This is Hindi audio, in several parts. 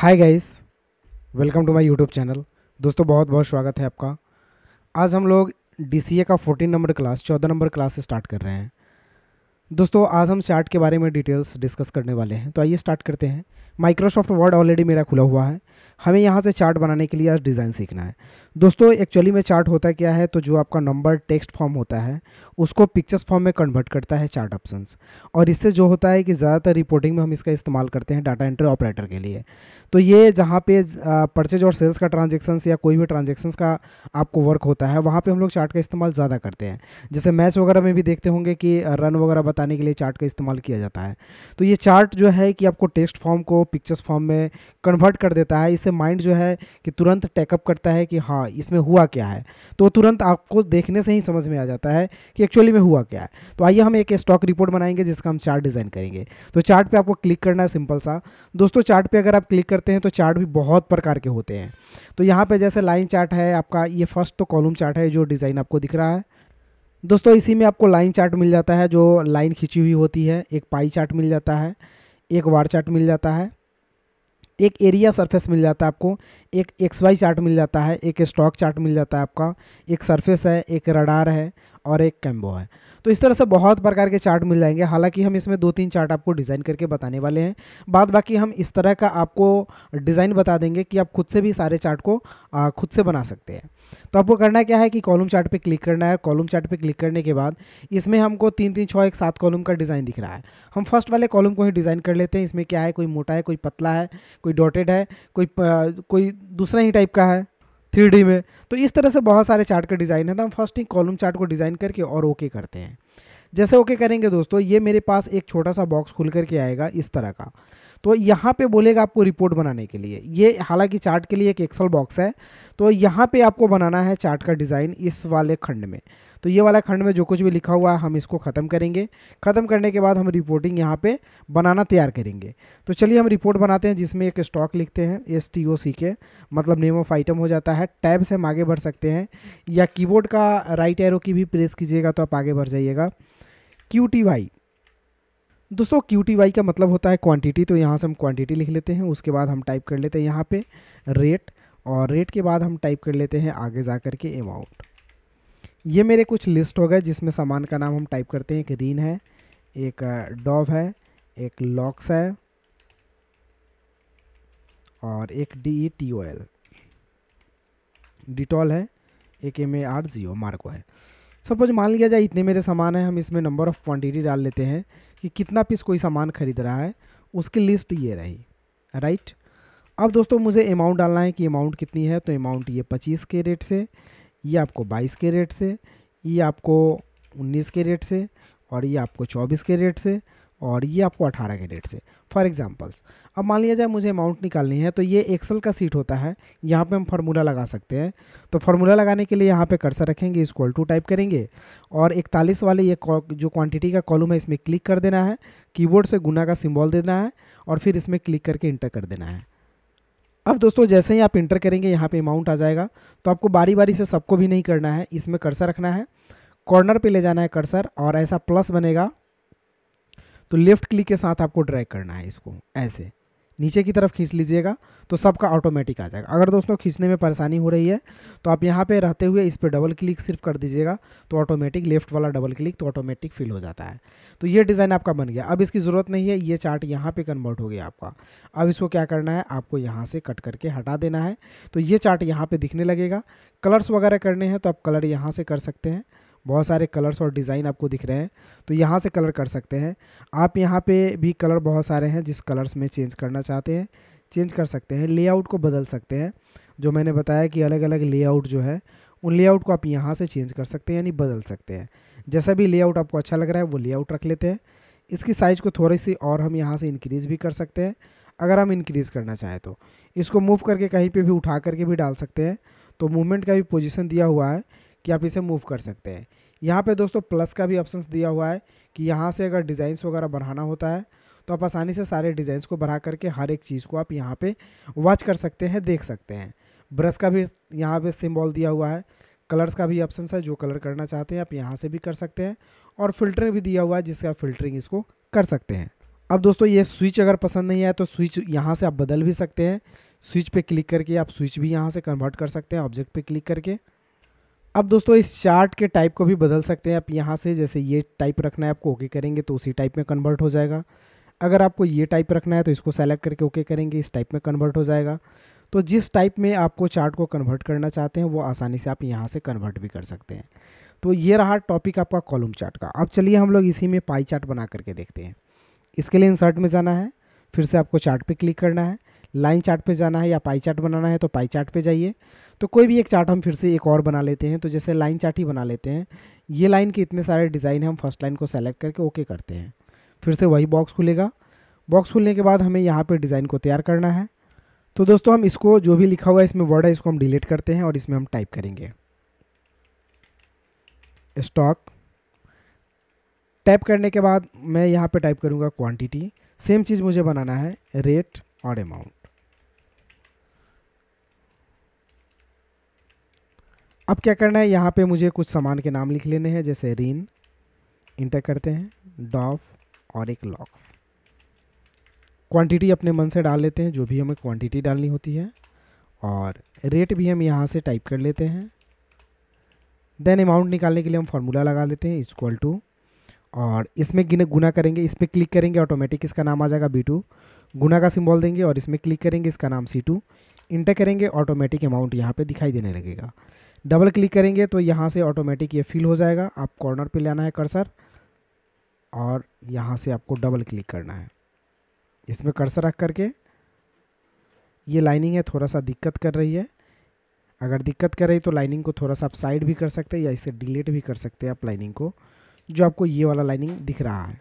hi guys welcome to my YouTube channel दोस्तों बहुत बहुत स्वागत है आपका आज हम लोग डी का 14 number class 14 number class start कर रहे हैं दोस्तों आज हम चार्ट के बारे में डिटेल्स डिस्कस करने वाले हैं तो आइए स्टार्ट करते हैं माइक्रोसॉफ्ट वर्ड ऑलरेडी मेरा खुला हुआ है हमें यहाँ से चार्ट बनाने के लिए आज डिज़ाइन सीखना है दोस्तों एक्चुअली में चार्ट होता क्या है तो जो आपका नंबर टेक्स्ट फॉर्म होता है उसको पिक्चर्स फॉर्म में कन्वर्ट करता है चार्ट ऑप्शन और इससे जो होता है कि ज़्यादातर रिपोर्टिंग में हम इसका इस्तेमाल करते हैं डाटा एंट्री ऑपरेटर के लिए तो ये जहाँ पे परचेज और सेल्स का ट्रांजेक्शन्स या कोई भी ट्रांजेक्शन्स का आपको वर्क होता है वहाँ पर हम लोग चार्ट का इस्तेमाल ज़्यादा करते हैं जैसे मैच वगैरह में भी देखते होंगे कि रन वगैरह बताने के लिए चार्ट का इस्तेमाल किया जाता है तो ये चार्ट जो है कि आपको टेक्स्ट फॉर्म को पिक्चर्स फॉर्म में कन्वर्ट कर देता है इससे माइंड जो है कि तुरंत टेकअप करता है कि हाँ हाँ इसमें हुआ क्या है तो तुरंत आपको देखने से ही समझ में आ जाता है कि एक्चुअली में हुआ क्या है तो आइए हम एक स्टॉक रिपोर्ट बनाएंगे जिसका हम चार्ट डिज़ाइन करेंगे तो चार्ट पे आपको क्लिक करना है सिंपल सा दोस्तों चार्ट पे अगर आप क्लिक करते हैं तो चार्ट भी बहुत प्रकार के होते हैं तो यहाँ पर जैसे लाइन चार्ट है आपका ये फर्स्ट तो कॉलम चार्ट है जो डिज़ाइन आपको दिख रहा है दोस्तों इसी में आपको लाइन चार्ट मिल जाता है जो लाइन खींची हुई होती है एक पाई चार्ट मिल जाता है एक वार चार्ट मिल जाता है एक एरिया सरफेस मिल जाता है आपको एक एक्स वाई चार्ट मिल जाता है एक स्टॉक चार्ट मिल जाता है आपका एक सरफेस है एक रडार है और एक कैम्बो है तो इस तरह से बहुत प्रकार के चार्ट मिल जाएंगे हालांकि हम इसमें दो तीन चार्ट आपको डिज़ाइन करके बताने वाले हैं बाद बाकी हम इस तरह का आपको डिज़ाइन बता देंगे कि आप खुद से भी सारे चार्ट को खुद से बना सकते हैं तो आपको करना क्या है कि कॉलम चार्ट पे क्लिक करना है कॉलम चार्ट पे क्लिक करने के बाद इसमें हमको तीन तीन छः एक सात कॉलम का डिज़ाइन दिख रहा है हम फर्स्ट वाले कॉलम को ही डिज़ाइन कर लेते हैं इसमें क्या है कोई मोटा है कोई पतला है कोई डॉटेड है कोई कोई दूसरा ही टाइप का है थ्री में तो इस तरह से बहुत सारे चार्ट का डिज़ाइन है तो हम फर्स्ट ही कॉलम चार्ट को डिज़ाइन करके और ओके okay करते हैं जैसे ओके okay करेंगे दोस्तों ये मेरे पास एक छोटा सा बॉक्स खुल करके आएगा इस तरह का तो यहाँ पे बोलेगा आपको रिपोर्ट बनाने के लिए ये हालांकि चार्ट के लिए एक एक्सल बॉक्स है तो यहाँ पे आपको बनाना है चार्ट का डिज़ाइन इस वाले खंड में तो ये वाला खंड में जो कुछ भी लिखा हुआ है हम इसको ख़त्म करेंगे ख़त्म करने के बाद हम रिपोर्टिंग यहाँ पे बनाना तैयार करेंगे तो चलिए हम रिपोर्ट बनाते हैं जिसमें एक स्टॉक लिखते हैं एस टी ओ सी के मतलब नेम ऑफ आइटम हो जाता है टैब से हम आगे बढ़ सकते हैं या कीबोर्ड का राइट एरो की भी प्रेस कीजिएगा तो आप आगे बढ़ जाइएगा क्यू टी वाई दोस्तों क्यू टी वाई का मतलब होता है क्वांटिटी तो यहाँ से हम क्वांटिटी लिख लेते हैं उसके बाद हम टाइप कर लेते हैं यहाँ पे रेट और रेट के बाद हम टाइप कर लेते हैं आगे जा कर के अमाउंट ये मेरे कुछ लिस्ट हो गए जिसमें सामान का नाम हम टाइप करते हैं एक रीन है एक डॉव है एक लॉक्स है और एक D E T O L Dettol है एक एम ए आर जियो मार्को है सपोज मान लिया जाए इतने मेरे सामान हैं हम इसमें नंबर ऑफ़ क्वांटिटी डाल लेते हैं कि कितना पीस कोई सामान खरीद रहा है उसकी लिस्ट ये रही राइट अब दोस्तों मुझे अमाउंट डालना है कि अमाउंट कितनी है तो अमाउंट ये पच्चीस के रेट से ये आपको 22 के रेट से ये आपको 19 के रेट से और ये आपको 24 के रेट से और ये आपको 18 के रेट से फॉर एग्जांपल्स अब मान लिया जाए मुझे अमाउंट निकालनी है तो ये एक्सल का सीट होता है यहाँ पे हम फार्मूला लगा सकते हैं तो फार्मूला लगाने के लिए यहाँ पे कर्सर रखेंगे इसकोल टू टाइप करेंगे और इकतालीस वाले ये जो क्वांटिटी का कॉलम है इसमें क्लिक कर देना है कीबोर्ड से गुना का सिम्बॉल देना है और फिर इसमें क्लिक करके इंटर कर देना है अब दोस्तों जैसे ही आप इंटर करेंगे यहाँ पे अमाउंट आ जाएगा तो आपको बारी बारी से सबको भी नहीं करना है इसमें कर्सर रखना है कॉर्नर पे ले जाना है कर्सर और ऐसा प्लस बनेगा तो लेफ्ट क्लिक के साथ आपको ड्रैग करना है इसको ऐसे नीचे की तरफ खींच लीजिएगा तो सबका ऑटोमेटिक आ जाएगा अगर दोस्तों खींचने में परेशानी हो रही है तो आप यहाँ पे रहते हुए इस पर डबल क्लिक सिर्फ कर दीजिएगा तो ऑटोमेटिक लेफ्ट वाला डबल क्लिक तो ऑटोमेटिक फिल हो जाता है तो ये डिज़ाइन आपका बन गया अब इसकी ज़रूरत नहीं है ये चार्ट यहाँ पर कन्वर्ट हो गया आपका अब इसको क्या करना है आपको यहाँ से कट करके हटा देना है तो ये चार्ट यहाँ पर दिखने लगेगा कलर्स वगैरह करने हैं तो आप कलर यहाँ से कर सकते हैं बहुत सारे कलर्स और डिज़ाइन आपको दिख रहे हैं तो यहाँ से कलर कर सकते हैं आप यहाँ पे भी कलर बहुत सारे हैं जिस कलर्स में चेंज करना चाहते हैं चेंज कर सकते हैं लेआउट को बदल सकते हैं जो मैंने बताया कि अलग अलग लेआउट जो है उन लेआउट को आप यहाँ से चेंज कर सकते हैं यानी बदल सकते हैं जैसा भी लेआउट आपको अच्छा लग रहा है वो लेआउट रख लेते हैं इसकी साइज़ को थोड़ी सी और हम यहाँ से इंक्रीज़ भी कर सकते हैं अगर हम इंक्रीज़ करना चाहें तो इसको मूव करके कहीं पर भी उठा करके भी डाल सकते हैं तो मूवमेंट का भी पोजीशन दिया हुआ है कि आप इसे मूव कर सकते हैं यहाँ पे दोस्तों प्लस का भी ऑप्शन दिया हुआ है कि यहाँ से अगर डिज़ाइंस वगैरह बढ़ाना होता है तो आप आसानी से सारे डिज़ाइंस को बढ़ा करके हर एक चीज़ को आप यहाँ पे वॉच कर सकते हैं देख सकते हैं ब्रश का भी यहाँ पे सिम्बॉल दिया हुआ है कलर्स का भी ऑप्शन है जो कलर करना चाहते हैं आप यहाँ से भी कर सकते हैं और फिल्टर भी दिया हुआ है जिससे आप फिल्टरिंग इसको कर सकते हैं अब दोस्तों ये स्विच अगर पसंद नहीं आए तो स्विच यहाँ से आप बदल भी सकते हैं स्विच पे क्लिक करके आप स्विच भी यहाँ से कन्वर्ट कर सकते हैं ऑब्जेक्ट पे क्लिक करके अब दोस्तों इस चार्ट के टाइप को भी बदल सकते हैं आप यहाँ से जैसे ये टाइप रखना है आपको ओके करेंगे तो उसी टाइप में कन्वर्ट हो जाएगा अगर आपको ये टाइप रखना है तो इसको सेलेक्ट करके ओके करेंगे इस टाइप में कन्वर्ट हो जाएगा तो जिस टाइप में आपको चार्ट को कन्वर्ट करना चाहते हैं वो आसानी से आप यहाँ से कन्वर्ट भी कर सकते हैं तो ये रहा टॉपिक आपका कॉलम चार्ट का अब चलिए हम लोग इसी में पाई चार्ट बना करके देखते हैं इसके लिए इंसर्ट में जाना है फिर से आपको चार्ट पे क्लिक करना है लाइन चार्ट पे जाना है या पाई चार्ट बनाना है तो पाई चार्ट पे जाइए तो कोई भी एक चार्ट हम फिर से एक और बना लेते हैं तो जैसे लाइन चार्ट ही बना लेते हैं ये लाइन के इतने सारे डिज़ाइन हम फर्स्ट लाइन को सेलेक्ट करके ओके करते हैं फिर से वही बॉक्स खुलेगा बॉक्स खुलने के बाद हमें यहाँ पर डिज़ाइन को तैयार करना है तो दोस्तों हम इसको जो भी लिखा हुआ है इसमें वर्ड है इसको हम डिलीट करते हैं और इसमें हम टाइप करेंगे स्टॉक टाइप करने के बाद मैं यहाँ पे टाइप करूँगा क्वांटिटी सेम चीज़ मुझे बनाना है रेट और अमाउंट अब क्या करना है यहाँ पे मुझे कुछ सामान के नाम लिख लेने हैं जैसे रिन इंटर करते हैं डॉफ और एक लॉक्स क्वांटिटी अपने मन से डाल लेते हैं जो भी हमें क्वांटिटी डालनी होती है और रेट भी हम यहाँ से टाइप कर लेते हैं देन अमाउंट निकालने के लिए हम फार्मूला लगा लेते हैं इक्वल टू और इसमें गिने गुना करेंगे इस पर क्लिक करेंगे ऑटोमेटिक इसका नाम आ जाएगा बी टू गुना का सिंबल देंगे और इसमें क्लिक करेंगे इसका नाम सी टू इंटर करेंगे ऑटोमेटिक अमाउंट यहाँ पे दिखाई देने लगेगा डबल क्लिक करेंगे तो यहाँ से ऑटोमेटिक ये फिल हो जाएगा आप कॉर्नर पे लेना है कर्सर और यहाँ से आपको डबल क्लिक करना है इसमें कर्सर रख करके ये लाइनिंग है थोड़ा सा दिक्कत कर रही है अगर दिक्कत कर रही तो लाइनिंग को थोड़ा सा आप साइड भी कर सकते हैं या इसे डिलीट भी कर सकते हैं आप लाइनिंग को जो आपको ये वाला लाइनिंग दिख रहा है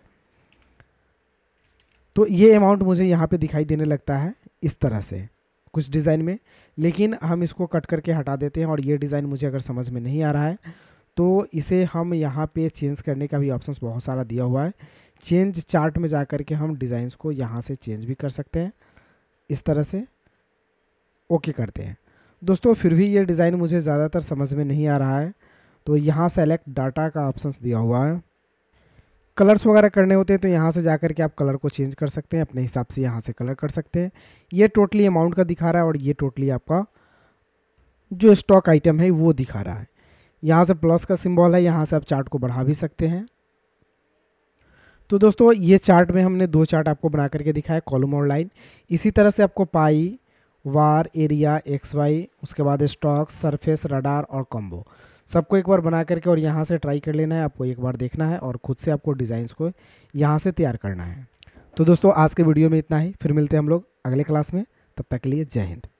तो ये अमाउंट मुझे यहाँ पे दिखाई देने लगता है इस तरह से कुछ डिज़ाइन में लेकिन हम इसको कट करके हटा देते हैं और ये डिज़ाइन मुझे अगर समझ में नहीं आ रहा है तो इसे हम यहाँ पे चेंज करने का भी ऑप्शन बहुत सारा दिया हुआ है चेंज चार्ट में जा कर के हम डिज़ाइंस को यहाँ से चेंज भी कर सकते हैं इस तरह से ओके करते हैं दोस्तों फिर भी ये डिज़ाइन मुझे ज़्यादातर समझ में नहीं आ रहा है तो यहाँ सेलेक्ट डाटा का ऑप्शंस दिया हुआ है कलर्स वगैरह करने होते हैं तो यहाँ से जा कर के आप कलर को चेंज कर सकते हैं अपने हिसाब से यहाँ से कलर कर सकते हैं ये टोटली अमाउंट का दिखा रहा है और ये टोटली आपका जो स्टॉक आइटम है वो दिखा रहा है यहाँ से प्लस का सिंबल है यहाँ से आप चार्ट को बढ़ा भी सकते हैं तो दोस्तों ये चार्ट में हमने दो चार्ट आपको बना करके दिखाया कॉलम और लाइन इसी तरह से आपको pie bar area X Y उसके बाद स्टॉक सरफेस रडार और कॉम्बो सबको एक बार बना करके और यहाँ से ट्राई कर लेना है आपको एक बार देखना है और ख़ुद से आपको डिज़ाइंस को यहाँ से तैयार करना है तो दोस्तों आज के वीडियो में इतना ही फिर मिलते हैं हम लोग अगले क्लास में तब तक के लिए जय हिंद